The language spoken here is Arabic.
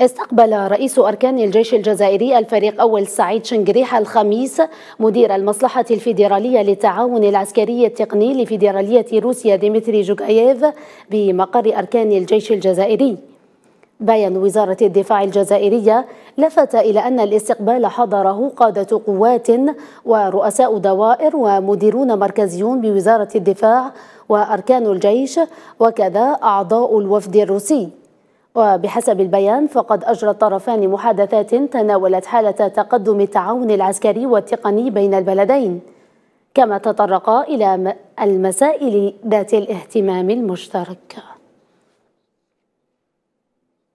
استقبل رئيس أركان الجيش الجزائري الفريق أول سعيد شنقريحة الخميس مدير المصلحة الفيدرالية للتعاون العسكري التقني لفيدرالية روسيا ديمتري جوكاييف بمقر أركان الجيش الجزائري بيان وزارة الدفاع الجزائرية لفت إلى أن الاستقبال حضره قادة قوات ورؤساء دوائر ومديرون مركزيون بوزارة الدفاع وأركان الجيش وكذا أعضاء الوفد الروسي وبحسب البيان فقد أجرى الطرفان محادثات تناولت حالة تقدم التعاون العسكري والتقني بين البلدين كما تطرقا إلى المسائل ذات الاهتمام المشترك